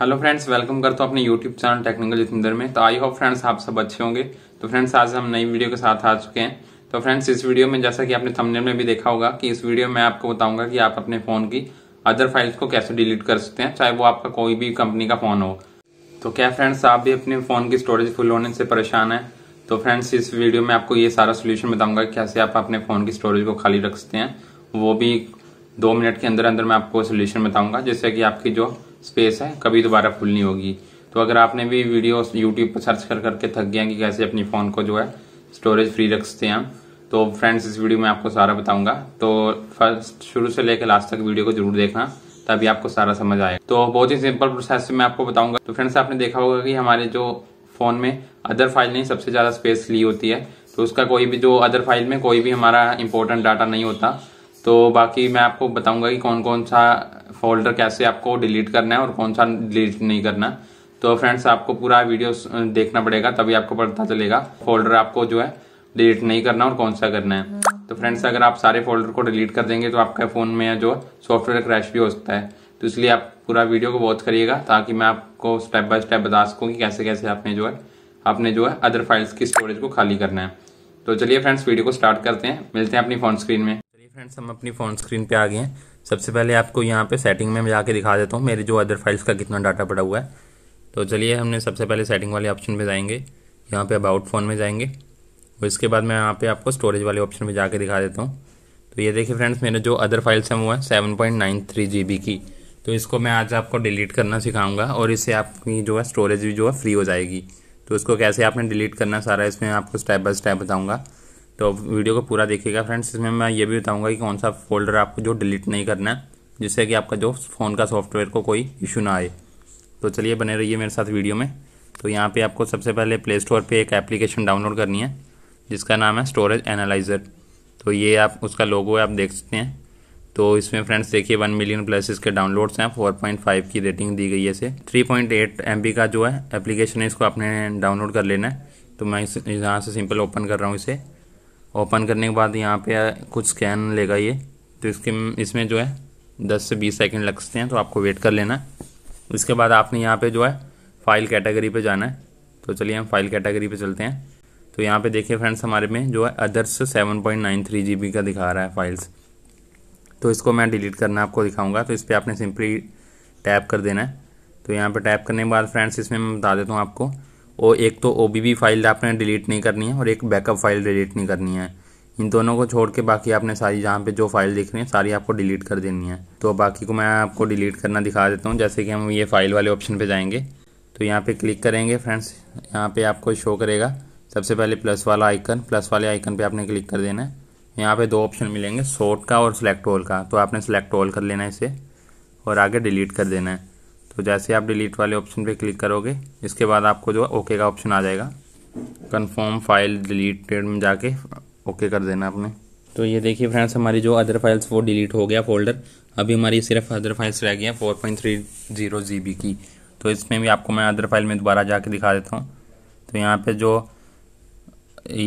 hello friends welcome करता हूँ अपने यूट्यूब चैनल टेक्निकल जितेंद्र में तो आई होप फ्रेंड्स आप सब अच्छे होंगे तो फ्रेंड्स आज हम नई वीडियो के साथ आ चुके हैं तो फ्रेंड्स इस वीडियो में जैसा कि आपने थंबनेल में भी देखा होगा कि इस वीडियो में आपको बताऊंगा कि आप अपने फ़ोन की अदर फाइल्स को कैसे डिलीट कर सकते हैं चाहे वो आपका कोई भी कंपनी का फ़ोन हो तो क्या फ्रेंड्स आप भी अपने फ़ोन की स्टोरेज फुल होने से परेशान हैं तो फ्रेंड्स इस वीडियो में आपको ये सारा सोल्यूशन बताऊंगा कैसे आप अपने फ़ोन की स्टोरेज को खाली रख सकते हैं वो भी दो मिनट के अंदर अंदर मैं आपको सोल्यूशन बताऊंगा जिससे कि आपकी जो स्पेस है कभी दोबारा फुल नहीं होगी तो अगर आपने भी वीडियो यूट्यूब पर सर्च कर करके थक गया कि कैसे अपनी फ़ोन को जो है स्टोरेज फ्री रख सकते हैं हम तो फ्रेंड्स इस वीडियो में आपको सारा बताऊंगा तो फर्स्ट शुरू से लेकर लास्ट तक वीडियो को जरूर देखना तभी आपको सारा समझ आएगा तो बहुत ही सिंपल प्रोसेस से मैं आपको बताऊंगा तो फ्रेंड्स आपने देखा होगा कि हमारे जो फ़ोन में अदर फाइल नहीं सबसे ज़्यादा स्पेस ली होती है तो उसका कोई भी जो अदर फाइल में कोई भी हमारा इंपॉर्टेंट डाटा नहीं होता तो बाकी मैं आपको बताऊंगा कि कौन कौन सा फोल्डर कैसे आपको डिलीट करना है और कौन सा डिलीट नहीं करना तो फ्रेंड्स आपको पूरा वीडियो देखना पड़ेगा तभी आपको पता चलेगा फोल्डर आपको जो है डिलीट नहीं करना और कौन सा करना है तो फ्रेंड्स अगर आप सारे फोल्डर को डिलीट कर देंगे तो आपके फ़ोन में जो सॉफ्टवेयर क्रैश भी हो सकता है तो इसलिए आप पूरा वीडियो को वॉच करिएगा ताकि मैं आपको स्टेप बाय स्टेप बता सकूँ कि कैसे कैसे आपने जो है आपने जो है अदर फाइल्स की स्टोरेज को खाली करना है तो चलिए फ्रेंड्स वीडियो को स्टार्ट करते हैं मिलते हैं अपनी फ़ोन स्क्रीन में चलिए फ्रेंड्स हम अपनी फ़ोन स्क्रीन पर आ गए हैं सबसे पहले आपको यहाँ पे सेटिंग में जाके दिखा देता हूँ मेरे जो अदर फाइल्स का कितना डाटा पड़ा हुआ है तो चलिए हमने सबसे पहले सेटिंग वाले ऑप्शन पे जाएंगे यहाँ पे अबाउट फ़ोन में जाएंगे और इसके बाद मैं यहाँ पे आपको स्टोरेज वाले ऑप्शन में जाके दिखा देता हूँ तो ये देखिए फ्रेंड्स मेरे जो अदर फाइल्स हैं वो हैं seven point nine three G B की तो इसको मैं आज आपको डिलीट करना सिखाऊंगा और इससे आपकी जो है स्टोरेज भी जो है फ्री हो जाएगी तो इसको कैसे आपने डिलीट करना सारा इसमें आपको स्टेप बाय स्टेप बताऊँगा तो वीडियो को पूरा देखिएगा फ्रेंड्स इसमें मैं ये भी बताऊँगा कि कौन सा फोल्डर आपको जो डिलीट नहीं करना है जिससे कि आपका जो फ़ोन का सॉफ्टवेयर को कोई इशू ना आए तो चलिए बने रहिए मेरे साथ वीडियो में तो यहाँ पे आपको सबसे पहले प्ले स्टोर पर एक एप्लीकेशन डाउनलोड करनी है जिसका नाम है स्टोरेज एनालाइज़र तो ये आप उसका लोगो है आप देख सकते हैं तो इसमें फ्रेंड्स देखिए वन मिलियन प्लस इसके डाउनलोड्स हैं फोर पॉइंट फाइव की रेटिंग दी गई है इसे three point eight M B का जो है एप्लीकेशन है इसको आपने डाउनलोड कर लेना है तो मैं इस यहाँ से सिंपल ओपन कर रहा हूँ इसे ओपन करने के बाद यहाँ पे कुछ स्कैन लेगा ये तो इसके इसमें जो है दस से बीस सेकेंड सकते हैं तो आपको वेट कर लेना है इसके बाद आपने यहाँ पे जो है फाइल कैटेगरी पे जाना है तो चलिए हम फाइल कैटेगरी पे चलते हैं तो यहाँ पे देखिए फ्रेंड्स हमारे में जो है others seven point nine three G B का दिखा रहा है फाइल्स तो इसको मैं डिलीट करना आपको दिखाऊंगा तो इस पर आपने सिंपली टैप कर देना है तो यहाँ पर टैप करने के बाद फ्रेंड्स इसमें मैं बता देता हूँ आपको वो एक तो ओ फाइल आपने डिलीट नहीं करनी है और एक बैकअप फाइल डिलीट नहीं करनी है इन दोनों को छोड़ के बाकी आपने सारी जहाँ पे जो फाइल दिख रही है सारी आपको डिलीट कर देनी है तो बाकी को मैं आपको डिलीट करना दिखा देता हूँ जैसे कि हम ये फाइल वाले ऑप्शन पे जाएंगे तो यहाँ पे क्लिक करेंगे फ्रेंड्स यहाँ पे आपको शो करेगा सबसे पहले प्लस वाला आइकन प्लस वाले आइकन पर आपने क्लिक कर देना है यहाँ पर दो ऑप्शन मिलेंगे शॉर्ट का और सेलेक्ट ऑल का तो आपने सेलेक्ट ऑल कर लेना है इसे और आगे डिलीट कर देना है तो जैसे आप डिलीट वाले ऑप्शन पे क्लिक करोगे इसके बाद आपको जो ओके का ऑप्शन आ जाएगा कन्फर्म फाइल डिलीटेड में जाके ओके कर देना आपने तो ये देखिए फ्रेंड्स हमारी जो अदर फाइल्स वो डिलीट हो गया फोल्डर अभी हमारी सिर्फ अदर फाइल्स रह गई हैं four point three zero G B की तो इसमें भी आपको मैं अदर फाइल में दोबारा जाके दिखा देता हूँ तो यहाँ पर जो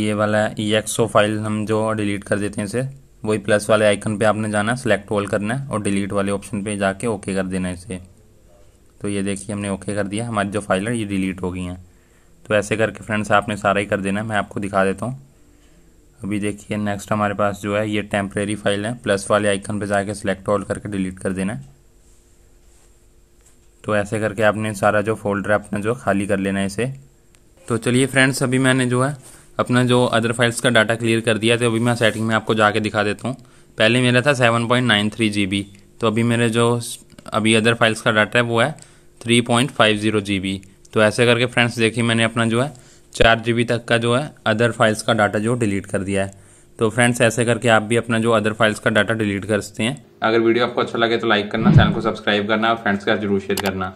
ये वाला ई ओ फाइल हम जो डिलीट कर देते हैं इसे वही प्लस वाले आइकन पे आपने जाना है सिलेक्ट ऑल करना है और डिलीट वाले ऑप्शन पे जाके ओके कर देना है इसे तो ये देखिए हमने ओके कर दिया हमारी जो फाइल है ये डिलीट हो गई हैं तो ऐसे करके फ्रेंड्स आपने सारा ही कर देना मैं आपको दिखा देता हूँ अभी देखिए नेक्स्ट हमारे पास जो है ये टेम्प्रेरी फाइल है प्लस वाले आइकन पे जाके सिलेक्ट ऑल करके डिलीट कर देना है तो ऐसे करके आपने सारा जो फोल्डर है अपना जो खाली कर लेना है इसे तो चलिए फ्रेंड्स अभी मैंने जो है अपना जो अदर फाइल्स का डाटा क्लियर कर दिया तो अभी मैं सेटिंग में आपको जाके दिखा देता हूँ पहले मेरा था seven point nine three G B तो अभी मेरे जो अभी अदर फाइल्स का डाटा है वो है three point five zero G B तो ऐसे करके फ्रेंड्स देखिए मैंने अपना जो है चार जी बी तक का जो है अदर फाइल्स का डाटा जो डिलीट कर दिया है तो फ्रेंड्स ऐसे करके आप भी अपना जो अदर फाइल्स का डाटा डिलीट कर सकते हैं अगर वीडियो आपको अच्छा लगे तो लाइक करना चैनल को सब्सक्राइब करना और फ्रेंड्स के साथ जरूर शेयर करना